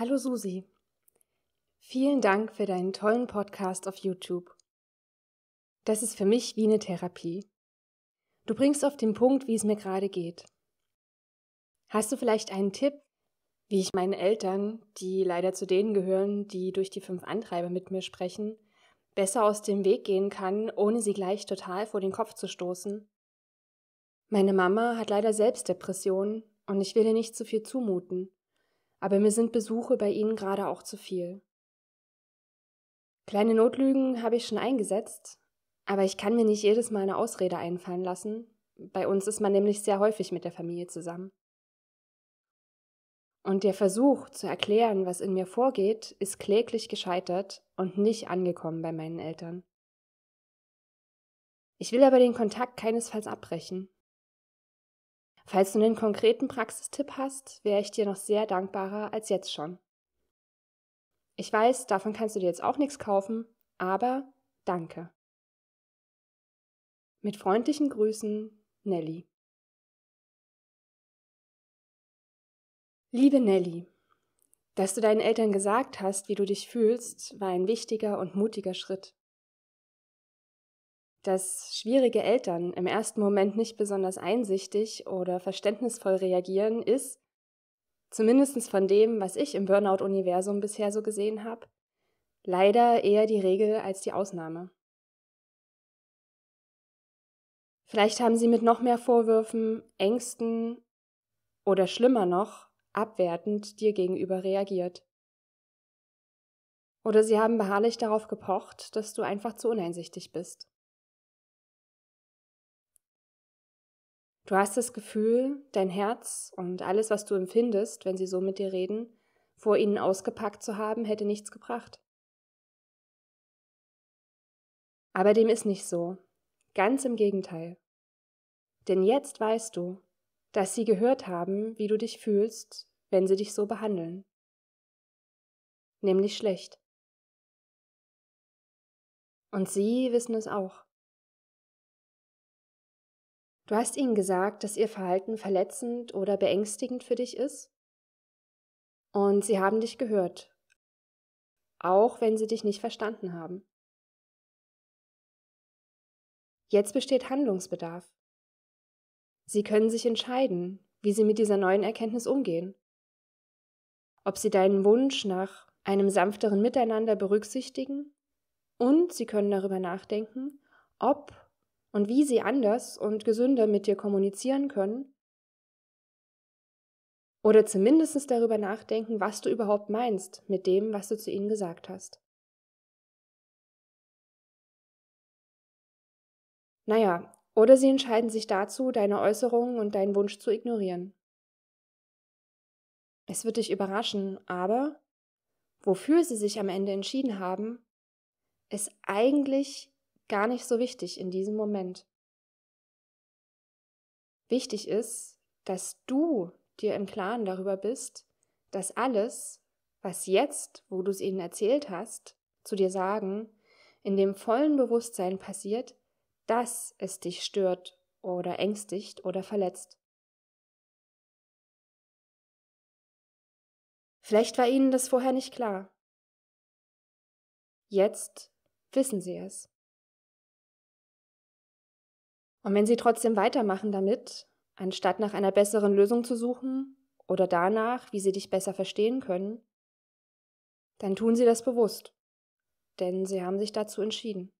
Hallo Susi. Vielen Dank für deinen tollen Podcast auf YouTube. Das ist für mich wie eine Therapie. Du bringst auf den Punkt, wie es mir gerade geht. Hast du vielleicht einen Tipp, wie ich meinen Eltern, die leider zu denen gehören, die durch die fünf Antreiber mit mir sprechen, besser aus dem Weg gehen kann, ohne sie gleich total vor den Kopf zu stoßen? Meine Mama hat leider selbst Depressionen und ich will ihr nicht zu viel zumuten aber mir sind Besuche bei Ihnen gerade auch zu viel. Kleine Notlügen habe ich schon eingesetzt, aber ich kann mir nicht jedes Mal eine Ausrede einfallen lassen. Bei uns ist man nämlich sehr häufig mit der Familie zusammen. Und der Versuch zu erklären, was in mir vorgeht, ist kläglich gescheitert und nicht angekommen bei meinen Eltern. Ich will aber den Kontakt keinesfalls abbrechen. Falls du einen konkreten Praxistipp hast, wäre ich dir noch sehr dankbarer als jetzt schon. Ich weiß, davon kannst du dir jetzt auch nichts kaufen, aber danke. Mit freundlichen Grüßen, Nelly. Liebe Nelly, dass du deinen Eltern gesagt hast, wie du dich fühlst, war ein wichtiger und mutiger Schritt dass schwierige Eltern im ersten Moment nicht besonders einsichtig oder verständnisvoll reagieren, ist, zumindest von dem, was ich im Burnout-Universum bisher so gesehen habe, leider eher die Regel als die Ausnahme. Vielleicht haben sie mit noch mehr Vorwürfen, Ängsten oder schlimmer noch, abwertend dir gegenüber reagiert. Oder sie haben beharrlich darauf gepocht, dass du einfach zu uneinsichtig bist. Du hast das Gefühl, dein Herz und alles, was du empfindest, wenn sie so mit dir reden, vor ihnen ausgepackt zu haben, hätte nichts gebracht. Aber dem ist nicht so. Ganz im Gegenteil. Denn jetzt weißt du, dass sie gehört haben, wie du dich fühlst, wenn sie dich so behandeln. Nämlich schlecht. Und sie wissen es auch. Du hast ihnen gesagt, dass ihr Verhalten verletzend oder beängstigend für dich ist? Und sie haben dich gehört, auch wenn sie dich nicht verstanden haben. Jetzt besteht Handlungsbedarf. Sie können sich entscheiden, wie sie mit dieser neuen Erkenntnis umgehen. Ob sie deinen Wunsch nach einem sanfteren Miteinander berücksichtigen und sie können darüber nachdenken, ob und wie sie anders und gesünder mit dir kommunizieren können. Oder zumindest darüber nachdenken, was du überhaupt meinst mit dem, was du zu ihnen gesagt hast. Naja, oder sie entscheiden sich dazu, deine Äußerungen und deinen Wunsch zu ignorieren. Es wird dich überraschen, aber wofür sie sich am Ende entschieden haben, ist eigentlich gar nicht so wichtig in diesem Moment. Wichtig ist, dass du dir im Klaren darüber bist, dass alles, was jetzt, wo du es ihnen erzählt hast, zu dir sagen, in dem vollen Bewusstsein passiert, dass es dich stört oder ängstigt oder verletzt. Vielleicht war ihnen das vorher nicht klar. Jetzt wissen sie es. Und wenn sie trotzdem weitermachen damit, anstatt nach einer besseren Lösung zu suchen oder danach, wie sie dich besser verstehen können, dann tun sie das bewusst, denn sie haben sich dazu entschieden.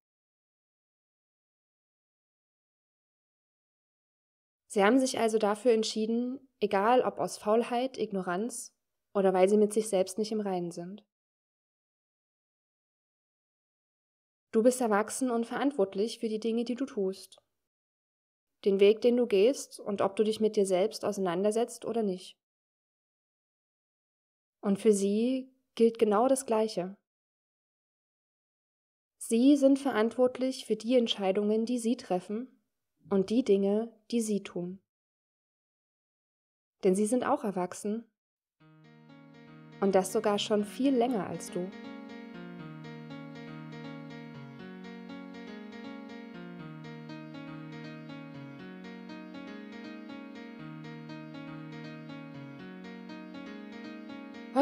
Sie haben sich also dafür entschieden, egal ob aus Faulheit, Ignoranz oder weil sie mit sich selbst nicht im Reinen sind. Du bist erwachsen und verantwortlich für die Dinge, die du tust den Weg, den du gehst und ob du dich mit dir selbst auseinandersetzt oder nicht. Und für sie gilt genau das Gleiche. Sie sind verantwortlich für die Entscheidungen, die sie treffen und die Dinge, die sie tun. Denn sie sind auch erwachsen. Und das sogar schon viel länger als du.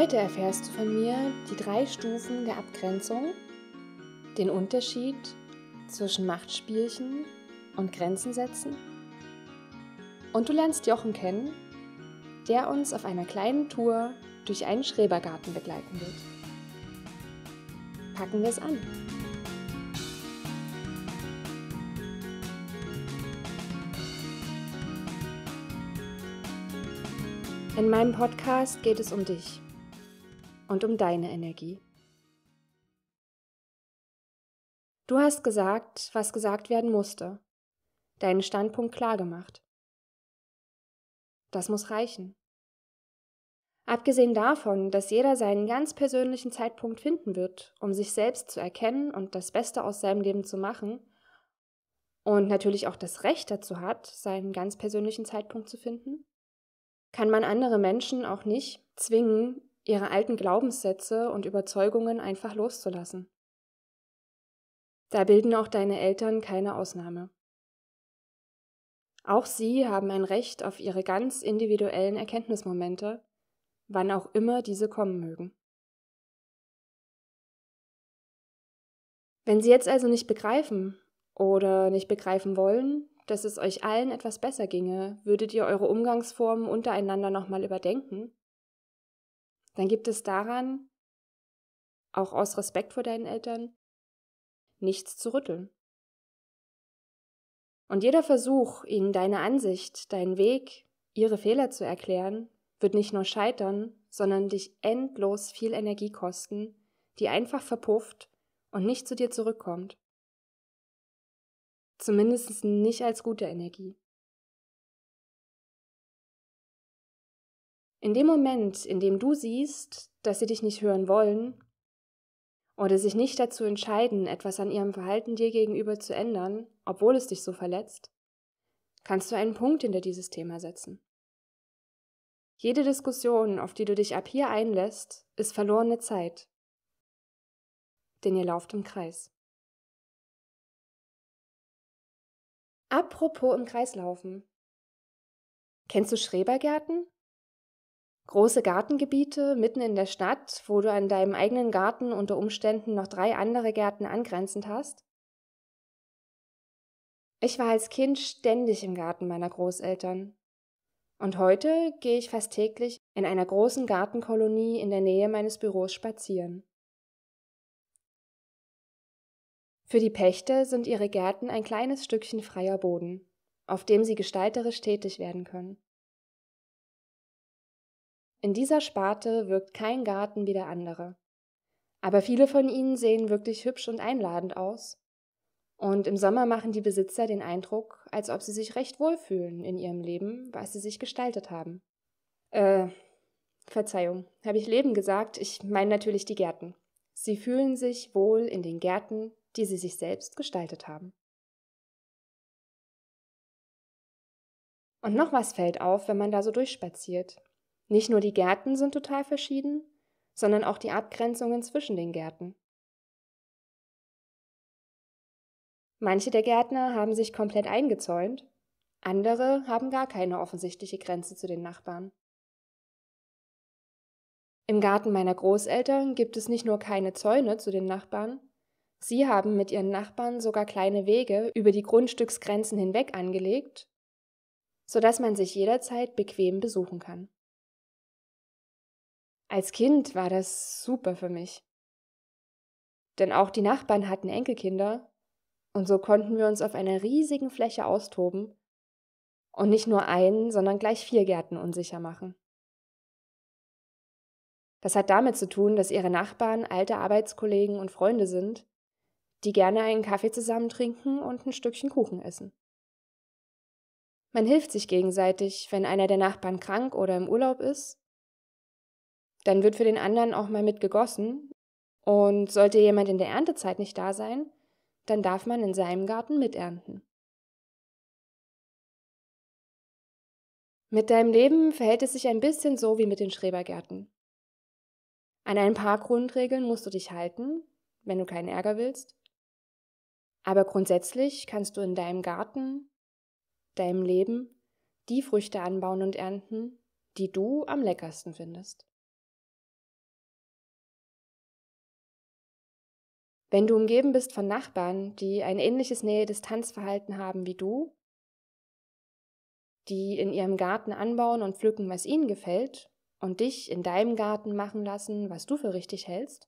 Heute erfährst du von mir die drei Stufen der Abgrenzung, den Unterschied zwischen Machtspielchen und Grenzen setzen. Und du lernst Jochen kennen, der uns auf einer kleinen Tour durch einen Schrebergarten begleiten wird. Packen wir es an! In meinem Podcast geht es um dich und um deine Energie. Du hast gesagt, was gesagt werden musste, deinen Standpunkt klar gemacht. Das muss reichen. Abgesehen davon, dass jeder seinen ganz persönlichen Zeitpunkt finden wird, um sich selbst zu erkennen und das Beste aus seinem Leben zu machen, und natürlich auch das Recht dazu hat, seinen ganz persönlichen Zeitpunkt zu finden, kann man andere Menschen auch nicht zwingen, ihre alten Glaubenssätze und Überzeugungen einfach loszulassen. Da bilden auch deine Eltern keine Ausnahme. Auch sie haben ein Recht auf ihre ganz individuellen Erkenntnismomente, wann auch immer diese kommen mögen. Wenn sie jetzt also nicht begreifen oder nicht begreifen wollen, dass es euch allen etwas besser ginge, würdet ihr eure Umgangsformen untereinander nochmal überdenken dann gibt es daran, auch aus Respekt vor deinen Eltern, nichts zu rütteln. Und jeder Versuch, ihnen deine Ansicht, deinen Weg, ihre Fehler zu erklären, wird nicht nur scheitern, sondern dich endlos viel Energie kosten, die einfach verpufft und nicht zu dir zurückkommt. Zumindest nicht als gute Energie. In dem Moment, in dem du siehst, dass sie dich nicht hören wollen oder sich nicht dazu entscheiden, etwas an ihrem Verhalten dir gegenüber zu ändern, obwohl es dich so verletzt, kannst du einen Punkt hinter dieses Thema setzen. Jede Diskussion, auf die du dich ab hier einlässt, ist verlorene Zeit, denn ihr lauft im Kreis. Apropos im Kreis laufen. Kennst du Schrebergärten? große Gartengebiete mitten in der Stadt, wo du an deinem eigenen Garten unter Umständen noch drei andere Gärten angrenzend hast? Ich war als Kind ständig im Garten meiner Großeltern. Und heute gehe ich fast täglich in einer großen Gartenkolonie in der Nähe meines Büros spazieren. Für die Pächter sind ihre Gärten ein kleines Stückchen freier Boden, auf dem sie gestalterisch tätig werden können. In dieser Sparte wirkt kein Garten wie der andere. Aber viele von ihnen sehen wirklich hübsch und einladend aus. Und im Sommer machen die Besitzer den Eindruck, als ob sie sich recht wohlfühlen in ihrem Leben, was sie sich gestaltet haben. Äh, Verzeihung, habe ich Leben gesagt, ich meine natürlich die Gärten. Sie fühlen sich wohl in den Gärten, die sie sich selbst gestaltet haben. Und noch was fällt auf, wenn man da so durchspaziert. Nicht nur die Gärten sind total verschieden, sondern auch die Abgrenzungen zwischen den Gärten. Manche der Gärtner haben sich komplett eingezäunt, andere haben gar keine offensichtliche Grenze zu den Nachbarn. Im Garten meiner Großeltern gibt es nicht nur keine Zäune zu den Nachbarn, sie haben mit ihren Nachbarn sogar kleine Wege über die Grundstücksgrenzen hinweg angelegt, sodass man sich jederzeit bequem besuchen kann. Als Kind war das super für mich. Denn auch die Nachbarn hatten Enkelkinder und so konnten wir uns auf einer riesigen Fläche austoben und nicht nur einen, sondern gleich vier Gärten unsicher machen. Das hat damit zu tun, dass ihre Nachbarn alte Arbeitskollegen und Freunde sind, die gerne einen Kaffee zusammen trinken und ein Stückchen Kuchen essen. Man hilft sich gegenseitig, wenn einer der Nachbarn krank oder im Urlaub ist dann wird für den anderen auch mal mitgegossen. Und sollte jemand in der Erntezeit nicht da sein, dann darf man in seinem Garten miternten. Mit deinem Leben verhält es sich ein bisschen so wie mit den Schrebergärten. An ein paar Grundregeln musst du dich halten, wenn du keinen Ärger willst. Aber grundsätzlich kannst du in deinem Garten, deinem Leben, die Früchte anbauen und ernten, die du am leckersten findest. Wenn du umgeben bist von Nachbarn, die ein ähnliches Nähe-Distanz-Verhalten haben wie du, die in ihrem Garten anbauen und pflücken, was ihnen gefällt, und dich in deinem Garten machen lassen, was du für richtig hältst,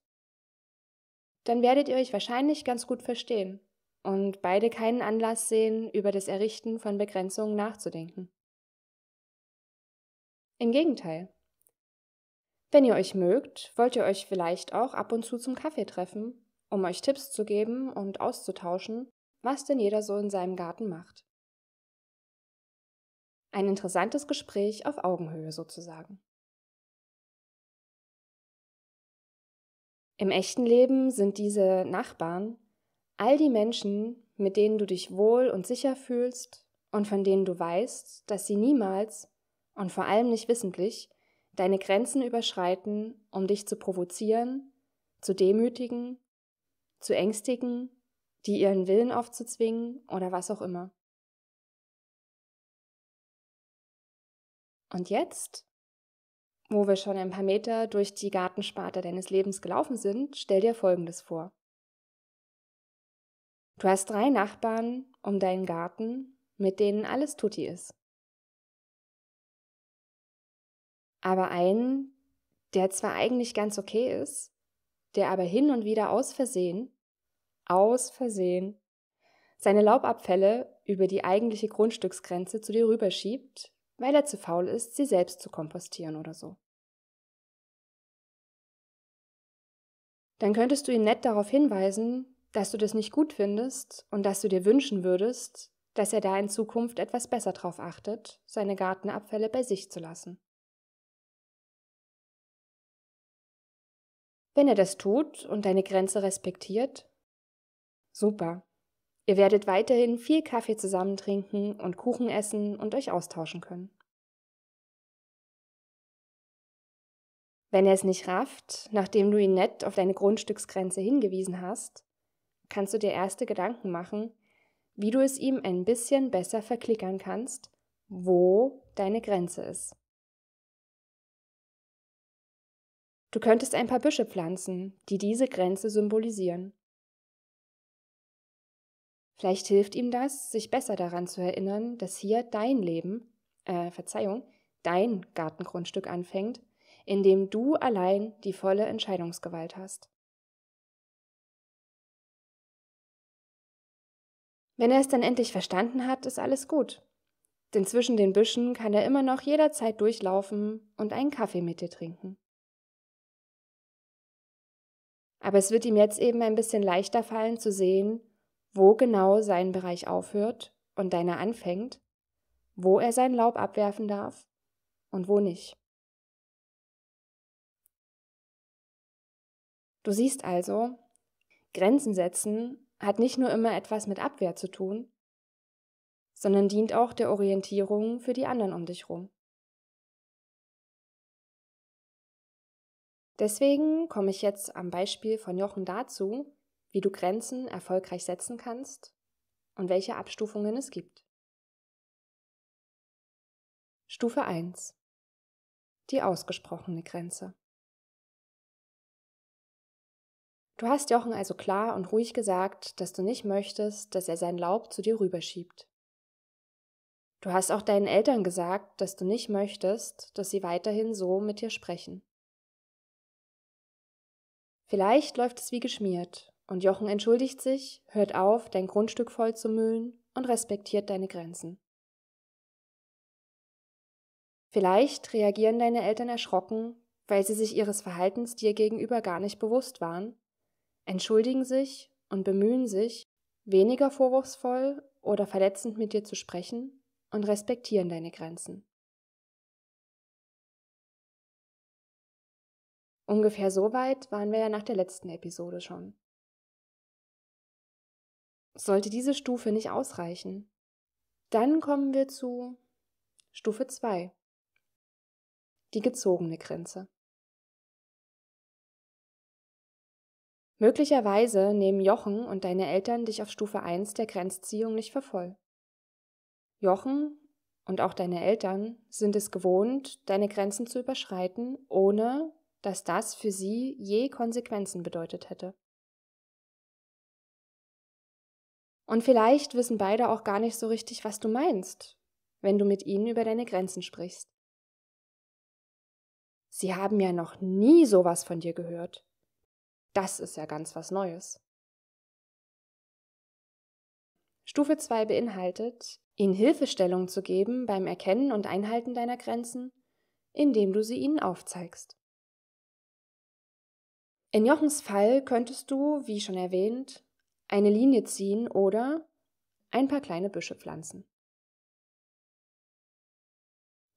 dann werdet ihr euch wahrscheinlich ganz gut verstehen und beide keinen Anlass sehen, über das Errichten von Begrenzungen nachzudenken. Im Gegenteil. Wenn ihr euch mögt, wollt ihr euch vielleicht auch ab und zu zum Kaffee treffen um euch Tipps zu geben und auszutauschen, was denn jeder so in seinem Garten macht. Ein interessantes Gespräch auf Augenhöhe sozusagen. Im echten Leben sind diese Nachbarn all die Menschen, mit denen du dich wohl und sicher fühlst und von denen du weißt, dass sie niemals und vor allem nicht wissentlich deine Grenzen überschreiten, um dich zu provozieren, zu demütigen zu ängstigen, die ihren Willen aufzuzwingen oder was auch immer. Und jetzt, wo wir schon ein paar Meter durch die Gartensparte deines Lebens gelaufen sind, stell dir Folgendes vor. Du hast drei Nachbarn um deinen Garten, mit denen alles tutti ist. Aber einen, der zwar eigentlich ganz okay ist, der aber hin und wieder aus Versehen, aus Versehen, seine Laubabfälle über die eigentliche Grundstücksgrenze zu dir rüberschiebt, weil er zu faul ist, sie selbst zu kompostieren oder so. Dann könntest du ihn nett darauf hinweisen, dass du das nicht gut findest und dass du dir wünschen würdest, dass er da in Zukunft etwas besser drauf achtet, seine Gartenabfälle bei sich zu lassen. Wenn er das tut und deine Grenze respektiert, super. Ihr werdet weiterhin viel Kaffee zusammen trinken und Kuchen essen und euch austauschen können. Wenn er es nicht rafft, nachdem du ihn nett auf deine Grundstücksgrenze hingewiesen hast, kannst du dir erste Gedanken machen, wie du es ihm ein bisschen besser verklickern kannst, wo deine Grenze ist. Du könntest ein paar Büsche pflanzen, die diese Grenze symbolisieren. Vielleicht hilft ihm das, sich besser daran zu erinnern, dass hier dein Leben, äh, Verzeihung, dein Gartengrundstück anfängt, in dem du allein die volle Entscheidungsgewalt hast. Wenn er es dann endlich verstanden hat, ist alles gut. Denn zwischen den Büschen kann er immer noch jederzeit durchlaufen und einen Kaffee mit dir trinken. Aber es wird ihm jetzt eben ein bisschen leichter fallen zu sehen, wo genau sein Bereich aufhört und deiner anfängt, wo er sein Laub abwerfen darf und wo nicht. Du siehst also, Grenzen setzen hat nicht nur immer etwas mit Abwehr zu tun, sondern dient auch der Orientierung für die anderen um dich rum. Deswegen komme ich jetzt am Beispiel von Jochen dazu, wie du Grenzen erfolgreich setzen kannst und welche Abstufungen es gibt. Stufe 1. Die ausgesprochene Grenze. Du hast Jochen also klar und ruhig gesagt, dass du nicht möchtest, dass er sein Laub zu dir rüberschiebt. Du hast auch deinen Eltern gesagt, dass du nicht möchtest, dass sie weiterhin so mit dir sprechen. Vielleicht läuft es wie geschmiert und Jochen entschuldigt sich, hört auf, dein Grundstück voll zu müllen und respektiert deine Grenzen. Vielleicht reagieren deine Eltern erschrocken, weil sie sich ihres Verhaltens dir gegenüber gar nicht bewusst waren, entschuldigen sich und bemühen sich, weniger vorwurfsvoll oder verletzend mit dir zu sprechen und respektieren deine Grenzen. Ungefähr so weit waren wir ja nach der letzten Episode schon. Sollte diese Stufe nicht ausreichen, dann kommen wir zu Stufe 2, die gezogene Grenze. Möglicherweise nehmen Jochen und deine Eltern dich auf Stufe 1 der Grenzziehung nicht für voll. Jochen und auch deine Eltern sind es gewohnt, deine Grenzen zu überschreiten, ohne dass das für sie je Konsequenzen bedeutet hätte. Und vielleicht wissen beide auch gar nicht so richtig, was du meinst, wenn du mit ihnen über deine Grenzen sprichst. Sie haben ja noch nie sowas von dir gehört. Das ist ja ganz was Neues. Stufe 2 beinhaltet, ihnen Hilfestellung zu geben beim Erkennen und Einhalten deiner Grenzen, indem du sie ihnen aufzeigst. In Jochens Fall könntest du, wie schon erwähnt, eine Linie ziehen oder ein paar kleine Büsche pflanzen.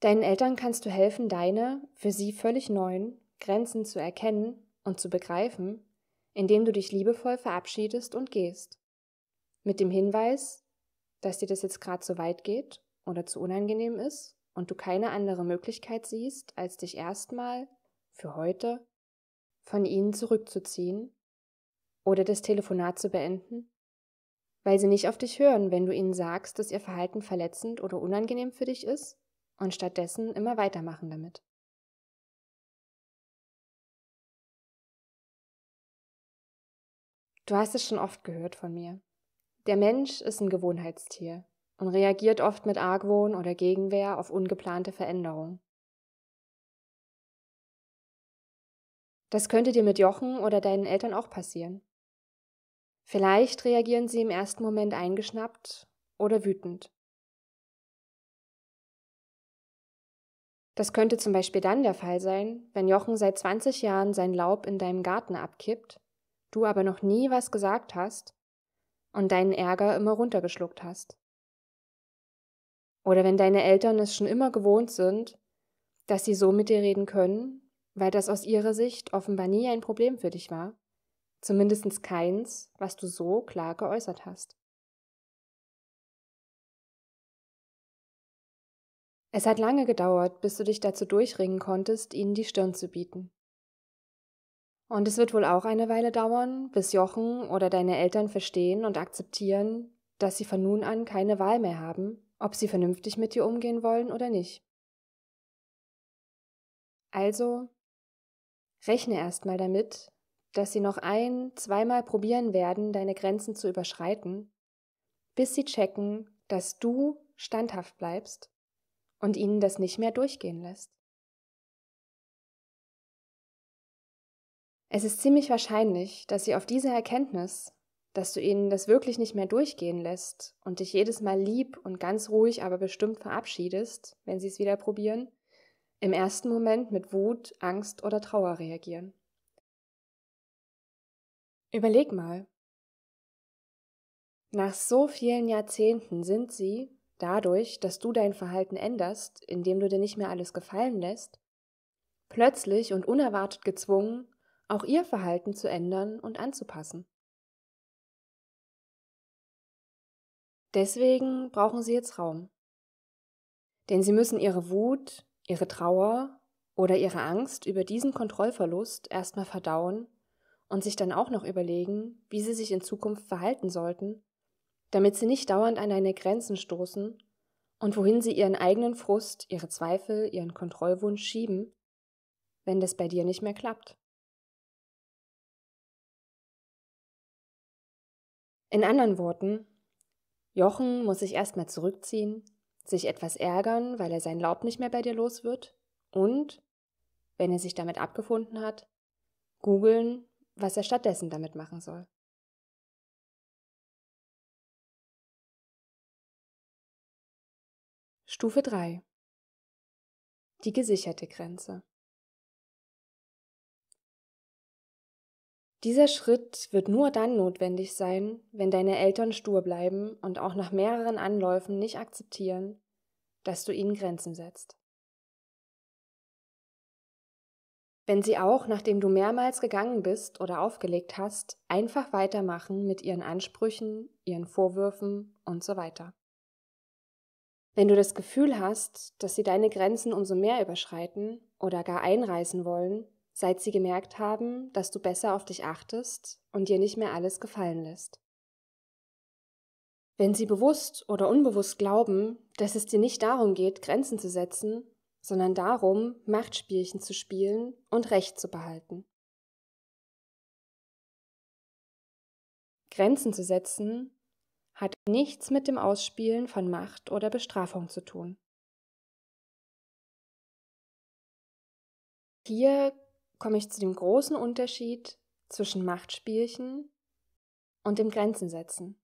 Deinen Eltern kannst du helfen, deine, für sie völlig neuen, Grenzen zu erkennen und zu begreifen, indem du dich liebevoll verabschiedest und gehst. Mit dem Hinweis, dass dir das jetzt gerade zu weit geht oder zu unangenehm ist und du keine andere Möglichkeit siehst, als dich erstmal für heute von ihnen zurückzuziehen oder das Telefonat zu beenden? Weil sie nicht auf dich hören, wenn du ihnen sagst, dass ihr Verhalten verletzend oder unangenehm für dich ist und stattdessen immer weitermachen damit. Du hast es schon oft gehört von mir. Der Mensch ist ein Gewohnheitstier und reagiert oft mit Argwohn oder Gegenwehr auf ungeplante Veränderungen. Das könnte dir mit Jochen oder deinen Eltern auch passieren. Vielleicht reagieren sie im ersten Moment eingeschnappt oder wütend. Das könnte zum Beispiel dann der Fall sein, wenn Jochen seit 20 Jahren sein Laub in deinem Garten abkippt, du aber noch nie was gesagt hast und deinen Ärger immer runtergeschluckt hast. Oder wenn deine Eltern es schon immer gewohnt sind, dass sie so mit dir reden können weil das aus ihrer Sicht offenbar nie ein Problem für dich war, zumindest keins, was du so klar geäußert hast. Es hat lange gedauert, bis du dich dazu durchringen konntest, ihnen die Stirn zu bieten. Und es wird wohl auch eine Weile dauern, bis Jochen oder deine Eltern verstehen und akzeptieren, dass sie von nun an keine Wahl mehr haben, ob sie vernünftig mit dir umgehen wollen oder nicht. Also Rechne erstmal damit, dass sie noch ein, zweimal probieren werden, deine Grenzen zu überschreiten, bis sie checken, dass du standhaft bleibst und ihnen das nicht mehr durchgehen lässt. Es ist ziemlich wahrscheinlich, dass sie auf diese Erkenntnis, dass du ihnen das wirklich nicht mehr durchgehen lässt und dich jedes Mal lieb und ganz ruhig aber bestimmt verabschiedest, wenn sie es wieder probieren, im ersten Moment mit Wut, Angst oder Trauer reagieren. Überleg mal. Nach so vielen Jahrzehnten sind sie, dadurch, dass du dein Verhalten änderst, indem du dir nicht mehr alles gefallen lässt, plötzlich und unerwartet gezwungen, auch ihr Verhalten zu ändern und anzupassen. Deswegen brauchen sie jetzt Raum. Denn sie müssen ihre Wut, ihre Trauer oder ihre Angst über diesen Kontrollverlust erstmal verdauen und sich dann auch noch überlegen, wie sie sich in Zukunft verhalten sollten, damit sie nicht dauernd an deine Grenzen stoßen und wohin sie ihren eigenen Frust, ihre Zweifel, ihren Kontrollwunsch schieben, wenn das bei dir nicht mehr klappt. In anderen Worten, Jochen muss sich erstmal zurückziehen, sich etwas ärgern, weil er sein Laub nicht mehr bei dir los wird und, wenn er sich damit abgefunden hat, googeln, was er stattdessen damit machen soll. Stufe 3 Die gesicherte Grenze. Dieser Schritt wird nur dann notwendig sein, wenn deine Eltern stur bleiben und auch nach mehreren Anläufen nicht akzeptieren, dass du ihnen Grenzen setzt. Wenn sie auch, nachdem du mehrmals gegangen bist oder aufgelegt hast, einfach weitermachen mit ihren Ansprüchen, ihren Vorwürfen und so weiter. Wenn du das Gefühl hast, dass sie deine Grenzen umso mehr überschreiten oder gar einreißen wollen, seit sie gemerkt haben, dass du besser auf dich achtest und dir nicht mehr alles gefallen lässt. Wenn sie bewusst oder unbewusst glauben, dass es dir nicht darum geht, Grenzen zu setzen, sondern darum, Machtspielchen zu spielen und Recht zu behalten. Grenzen zu setzen hat nichts mit dem Ausspielen von Macht oder Bestrafung zu tun. Hier komme ich zu dem großen Unterschied zwischen Machtspielchen und dem Grenzensetzen.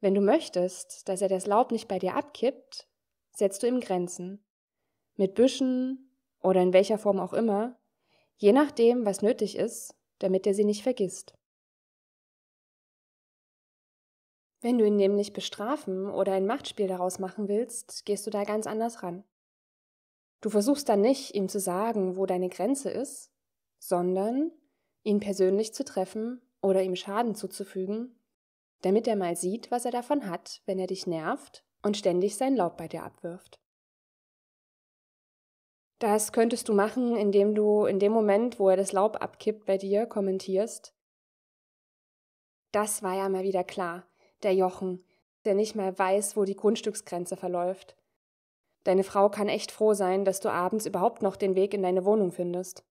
Wenn du möchtest, dass er das Laub nicht bei dir abkippt, setzt du ihm Grenzen. Mit Büschen oder in welcher Form auch immer, je nachdem, was nötig ist, damit er sie nicht vergisst. Wenn du ihn nämlich bestrafen oder ein Machtspiel daraus machen willst, gehst du da ganz anders ran. Du versuchst dann nicht, ihm zu sagen, wo deine Grenze ist, sondern ihn persönlich zu treffen oder ihm Schaden zuzufügen, damit er mal sieht, was er davon hat, wenn er dich nervt und ständig sein Laub bei dir abwirft. Das könntest du machen, indem du in dem Moment, wo er das Laub abkippt bei dir, kommentierst. Das war ja mal wieder klar, der Jochen, der nicht mal weiß, wo die Grundstücksgrenze verläuft. Deine Frau kann echt froh sein, dass du abends überhaupt noch den Weg in deine Wohnung findest.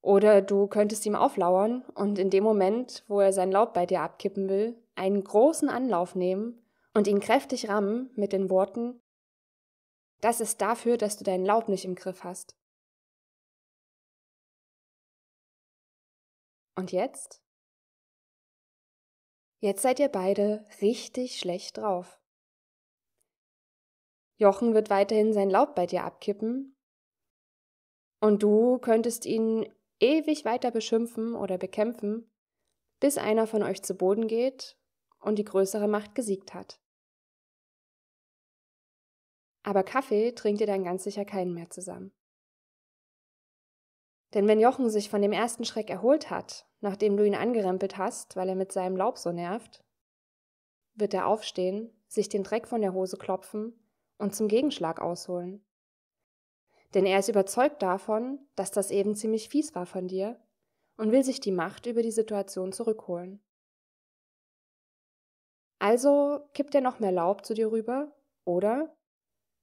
Oder du könntest ihm auflauern und in dem Moment, wo er sein Laub bei dir abkippen will, einen großen Anlauf nehmen und ihn kräftig rammen mit den Worten Das ist dafür, dass du deinen Laub nicht im Griff hast. Und jetzt? Jetzt seid ihr beide richtig schlecht drauf. Jochen wird weiterhin sein Laub bei dir abkippen. Und du könntest ihn ewig weiter beschimpfen oder bekämpfen, bis einer von euch zu Boden geht und die größere Macht gesiegt hat. Aber Kaffee trinkt ihr dann ganz sicher keinen mehr zusammen. Denn wenn Jochen sich von dem ersten Schreck erholt hat, nachdem du ihn angerempelt hast, weil er mit seinem Laub so nervt, wird er aufstehen, sich den Dreck von der Hose klopfen und zum Gegenschlag ausholen. Denn er ist überzeugt davon, dass das eben ziemlich fies war von dir und will sich die Macht über die Situation zurückholen. Also kippt er noch mehr Laub zu dir rüber oder,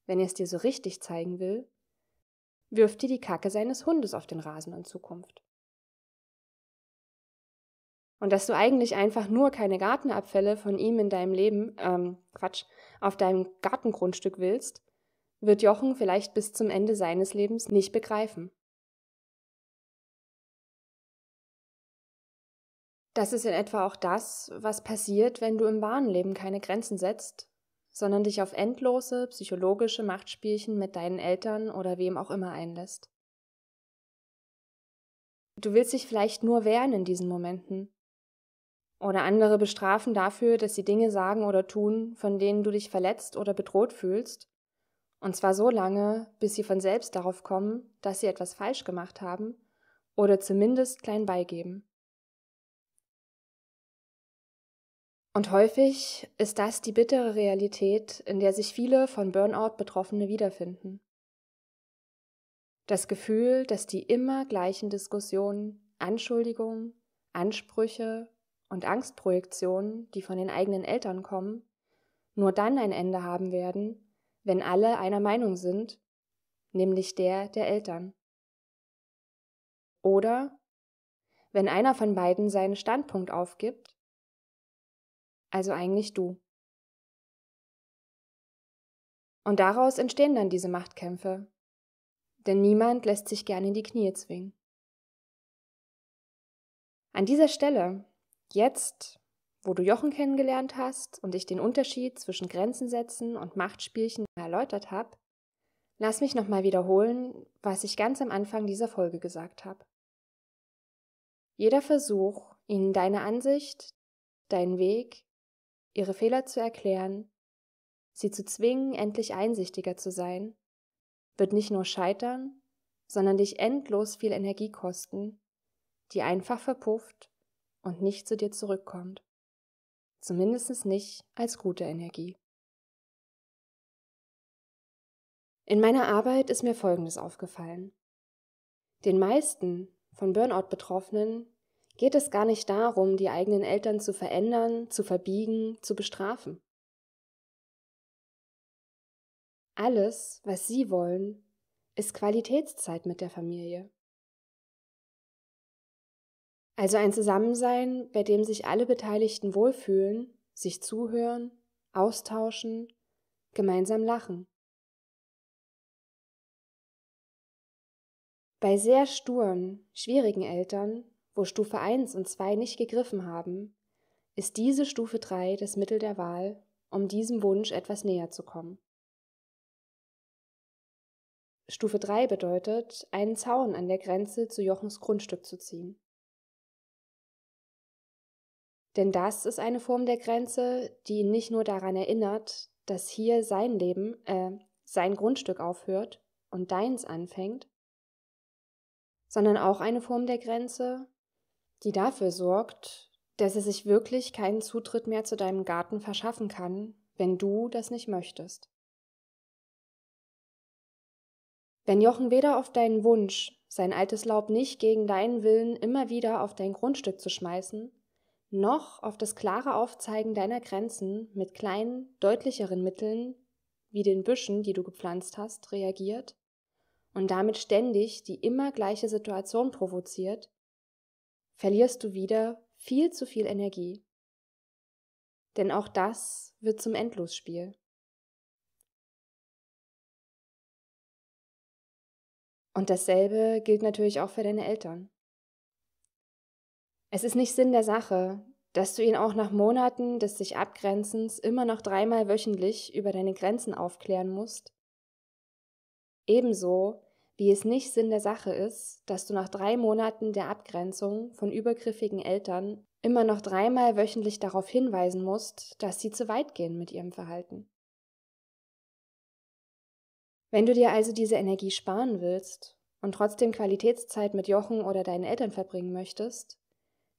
wenn er es dir so richtig zeigen will, wirft dir die Kacke seines Hundes auf den Rasen in Zukunft. Und dass du eigentlich einfach nur keine Gartenabfälle von ihm in deinem Leben, ähm, Quatsch, auf deinem Gartengrundstück willst, wird Jochen vielleicht bis zum Ende seines Lebens nicht begreifen. Das ist in etwa auch das, was passiert, wenn du im wahren Leben keine Grenzen setzt, sondern dich auf endlose psychologische Machtspielchen mit deinen Eltern oder wem auch immer einlässt. Du willst dich vielleicht nur wehren in diesen Momenten, oder andere bestrafen dafür, dass sie Dinge sagen oder tun, von denen du dich verletzt oder bedroht fühlst, und zwar so lange, bis sie von selbst darauf kommen, dass sie etwas falsch gemacht haben oder zumindest klein beigeben. Und häufig ist das die bittere Realität, in der sich viele von Burnout Betroffene wiederfinden. Das Gefühl, dass die immer gleichen Diskussionen, Anschuldigungen, Ansprüche und Angstprojektionen, die von den eigenen Eltern kommen, nur dann ein Ende haben werden, wenn alle einer Meinung sind, nämlich der der Eltern. Oder wenn einer von beiden seinen Standpunkt aufgibt, also eigentlich du. Und daraus entstehen dann diese Machtkämpfe, denn niemand lässt sich gerne in die Knie zwingen. An dieser Stelle Jetzt, wo du Jochen kennengelernt hast und ich den Unterschied zwischen Grenzen setzen und Machtspielchen erläutert habe, lass mich nochmal wiederholen, was ich ganz am Anfang dieser Folge gesagt habe. Jeder Versuch, ihnen deine Ansicht, deinen Weg, ihre Fehler zu erklären, sie zu zwingen, endlich einsichtiger zu sein, wird nicht nur scheitern, sondern dich endlos viel Energie kosten, die einfach verpufft und nicht zu dir zurückkommt. Zumindest nicht als gute Energie. In meiner Arbeit ist mir Folgendes aufgefallen. Den meisten von Burnout Betroffenen geht es gar nicht darum, die eigenen Eltern zu verändern, zu verbiegen, zu bestrafen. Alles, was sie wollen, ist Qualitätszeit mit der Familie. Also ein Zusammensein, bei dem sich alle Beteiligten wohlfühlen, sich zuhören, austauschen, gemeinsam lachen. Bei sehr sturen, schwierigen Eltern, wo Stufe 1 und 2 nicht gegriffen haben, ist diese Stufe 3 das Mittel der Wahl, um diesem Wunsch etwas näher zu kommen. Stufe 3 bedeutet, einen Zaun an der Grenze zu Jochens Grundstück zu ziehen. Denn das ist eine Form der Grenze, die ihn nicht nur daran erinnert, dass hier sein Leben, äh, sein Grundstück aufhört und deins anfängt, sondern auch eine Form der Grenze, die dafür sorgt, dass er sich wirklich keinen Zutritt mehr zu deinem Garten verschaffen kann, wenn du das nicht möchtest. Wenn Jochen weder auf deinen Wunsch, sein altes Laub nicht gegen deinen Willen immer wieder auf dein Grundstück zu schmeißen, noch auf das klare Aufzeigen deiner Grenzen mit kleinen, deutlicheren Mitteln wie den Büschen, die du gepflanzt hast, reagiert und damit ständig die immer gleiche Situation provoziert, verlierst du wieder viel zu viel Energie. Denn auch das wird zum Endlosspiel. Und dasselbe gilt natürlich auch für deine Eltern. Es ist nicht Sinn der Sache, dass du ihn auch nach Monaten des sich Abgrenzens immer noch dreimal wöchentlich über deine Grenzen aufklären musst. Ebenso wie es nicht Sinn der Sache ist, dass du nach drei Monaten der Abgrenzung von übergriffigen Eltern immer noch dreimal wöchentlich darauf hinweisen musst, dass sie zu weit gehen mit ihrem Verhalten. Wenn du dir also diese Energie sparen willst und trotzdem Qualitätszeit mit Jochen oder deinen Eltern verbringen möchtest,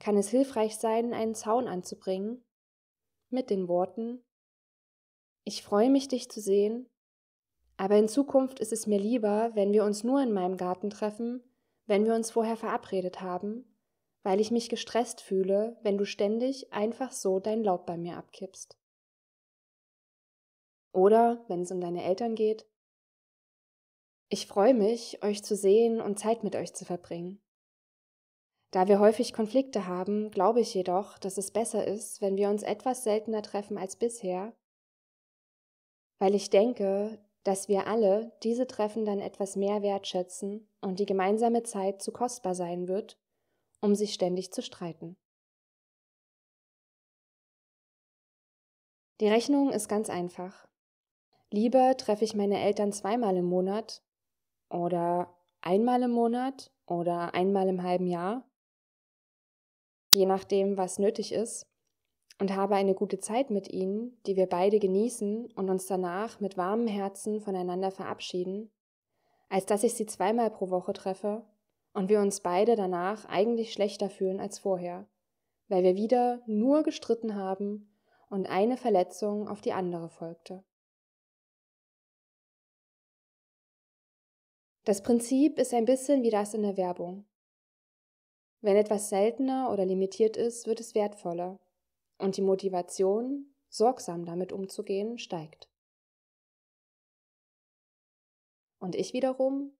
kann es hilfreich sein, einen Zaun anzubringen mit den Worten Ich freue mich, dich zu sehen, aber in Zukunft ist es mir lieber, wenn wir uns nur in meinem Garten treffen, wenn wir uns vorher verabredet haben, weil ich mich gestresst fühle, wenn du ständig einfach so dein Laub bei mir abkippst. Oder, wenn es um deine Eltern geht, ich freue mich, euch zu sehen und Zeit mit euch zu verbringen. Da wir häufig Konflikte haben, glaube ich jedoch, dass es besser ist, wenn wir uns etwas seltener treffen als bisher, weil ich denke, dass wir alle diese Treffen dann etwas mehr wertschätzen und die gemeinsame Zeit zu kostbar sein wird, um sich ständig zu streiten. Die Rechnung ist ganz einfach. Lieber treffe ich meine Eltern zweimal im Monat oder einmal im Monat oder einmal im halben Jahr, je nachdem, was nötig ist, und habe eine gute Zeit mit ihnen, die wir beide genießen und uns danach mit warmem Herzen voneinander verabschieden, als dass ich sie zweimal pro Woche treffe und wir uns beide danach eigentlich schlechter fühlen als vorher, weil wir wieder nur gestritten haben und eine Verletzung auf die andere folgte. Das Prinzip ist ein bisschen wie das in der Werbung. Wenn etwas seltener oder limitiert ist, wird es wertvoller und die Motivation, sorgsam damit umzugehen, steigt. Und ich wiederum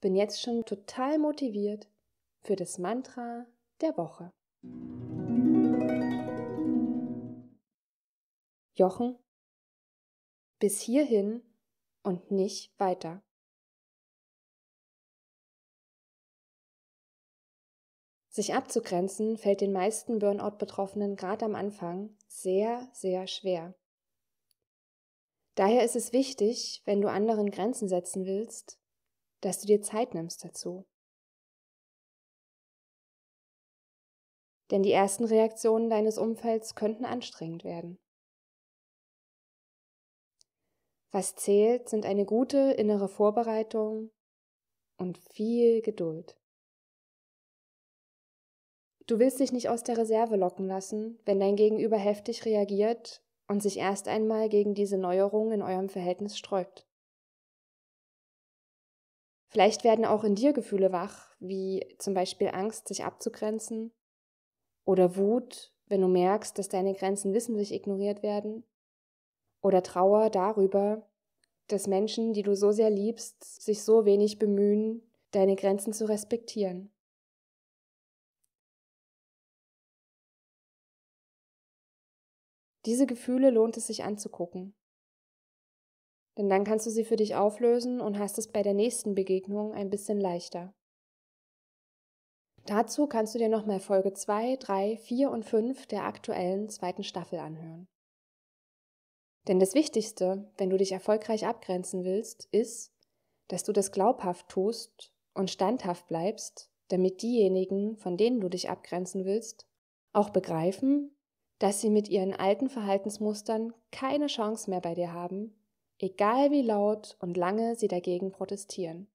bin jetzt schon total motiviert für das Mantra der Woche. Jochen, bis hierhin und nicht weiter. Sich abzugrenzen fällt den meisten Burnout-Betroffenen gerade am Anfang sehr, sehr schwer. Daher ist es wichtig, wenn du anderen Grenzen setzen willst, dass du dir Zeit nimmst dazu. Denn die ersten Reaktionen deines Umfelds könnten anstrengend werden. Was zählt, sind eine gute innere Vorbereitung und viel Geduld. Du willst dich nicht aus der Reserve locken lassen, wenn dein Gegenüber heftig reagiert und sich erst einmal gegen diese Neuerung in eurem Verhältnis sträubt. Vielleicht werden auch in dir Gefühle wach, wie zum Beispiel Angst, sich abzugrenzen oder Wut, wenn du merkst, dass deine Grenzen wissentlich ignoriert werden oder Trauer darüber, dass Menschen, die du so sehr liebst, sich so wenig bemühen, deine Grenzen zu respektieren. Diese Gefühle lohnt es sich anzugucken. Denn dann kannst du sie für dich auflösen und hast es bei der nächsten Begegnung ein bisschen leichter. Dazu kannst du dir nochmal Folge 2, 3, 4 und 5 der aktuellen zweiten Staffel anhören. Denn das Wichtigste, wenn du dich erfolgreich abgrenzen willst, ist, dass du das glaubhaft tust und standhaft bleibst, damit diejenigen, von denen du dich abgrenzen willst, auch begreifen dass sie mit ihren alten Verhaltensmustern keine Chance mehr bei dir haben, egal wie laut und lange sie dagegen protestieren.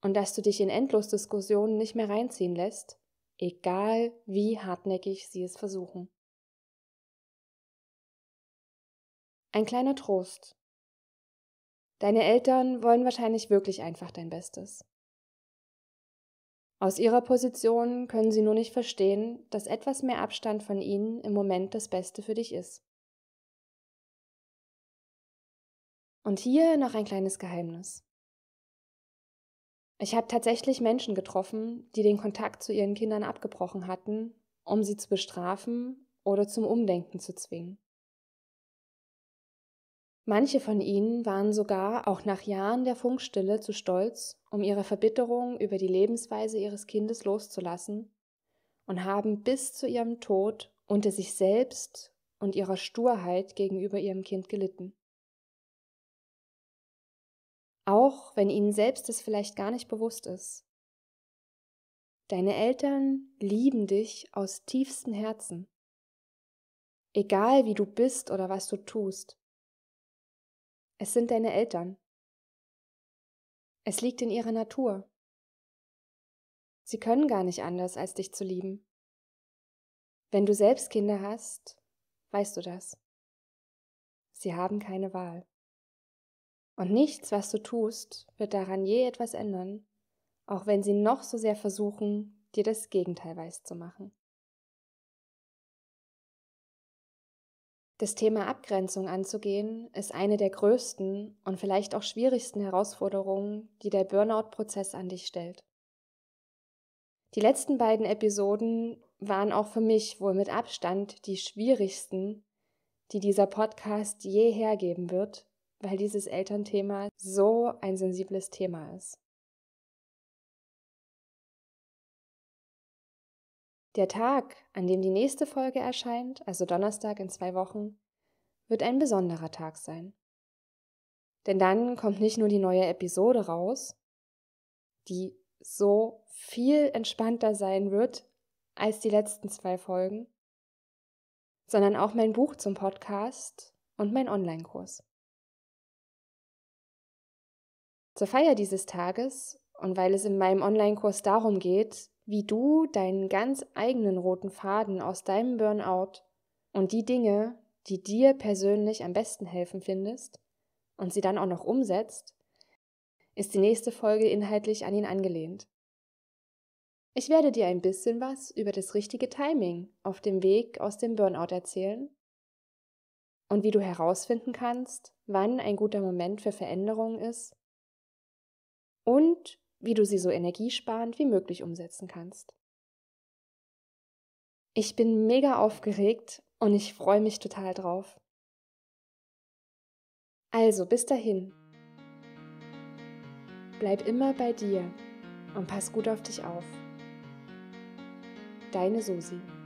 Und dass du dich in Endlosdiskussionen nicht mehr reinziehen lässt, egal wie hartnäckig sie es versuchen. Ein kleiner Trost. Deine Eltern wollen wahrscheinlich wirklich einfach dein Bestes. Aus ihrer Position können sie nur nicht verstehen, dass etwas mehr Abstand von ihnen im Moment das Beste für dich ist. Und hier noch ein kleines Geheimnis. Ich habe tatsächlich Menschen getroffen, die den Kontakt zu ihren Kindern abgebrochen hatten, um sie zu bestrafen oder zum Umdenken zu zwingen. Manche von ihnen waren sogar auch nach Jahren der Funkstille zu stolz, um ihre Verbitterung über die Lebensweise ihres Kindes loszulassen und haben bis zu ihrem Tod unter sich selbst und ihrer Sturheit gegenüber ihrem Kind gelitten. Auch wenn ihnen selbst es vielleicht gar nicht bewusst ist. Deine Eltern lieben dich aus tiefstem Herzen. Egal wie du bist oder was du tust, es sind deine Eltern. Es liegt in ihrer Natur. Sie können gar nicht anders, als dich zu lieben. Wenn du selbst Kinder hast, weißt du das. Sie haben keine Wahl. Und nichts, was du tust, wird daran je etwas ändern, auch wenn sie noch so sehr versuchen, dir das Gegenteil weiß zu machen. Das Thema Abgrenzung anzugehen, ist eine der größten und vielleicht auch schwierigsten Herausforderungen, die der Burnout-Prozess an dich stellt. Die letzten beiden Episoden waren auch für mich wohl mit Abstand die schwierigsten, die dieser Podcast je hergeben wird, weil dieses Elternthema so ein sensibles Thema ist. Der Tag, an dem die nächste Folge erscheint, also Donnerstag in zwei Wochen, wird ein besonderer Tag sein. Denn dann kommt nicht nur die neue Episode raus, die so viel entspannter sein wird als die letzten zwei Folgen, sondern auch mein Buch zum Podcast und mein Online-Kurs. Zur Feier dieses Tages und weil es in meinem Online-Kurs darum geht, wie du deinen ganz eigenen roten Faden aus deinem Burnout und die Dinge, die dir persönlich am besten helfen findest und sie dann auch noch umsetzt, ist die nächste Folge inhaltlich an ihn angelehnt. Ich werde dir ein bisschen was über das richtige Timing auf dem Weg aus dem Burnout erzählen und wie du herausfinden kannst, wann ein guter Moment für Veränderung ist und wie du sie so energiesparend wie möglich umsetzen kannst. Ich bin mega aufgeregt und ich freue mich total drauf. Also bis dahin. Bleib immer bei dir und pass gut auf dich auf. Deine Susi.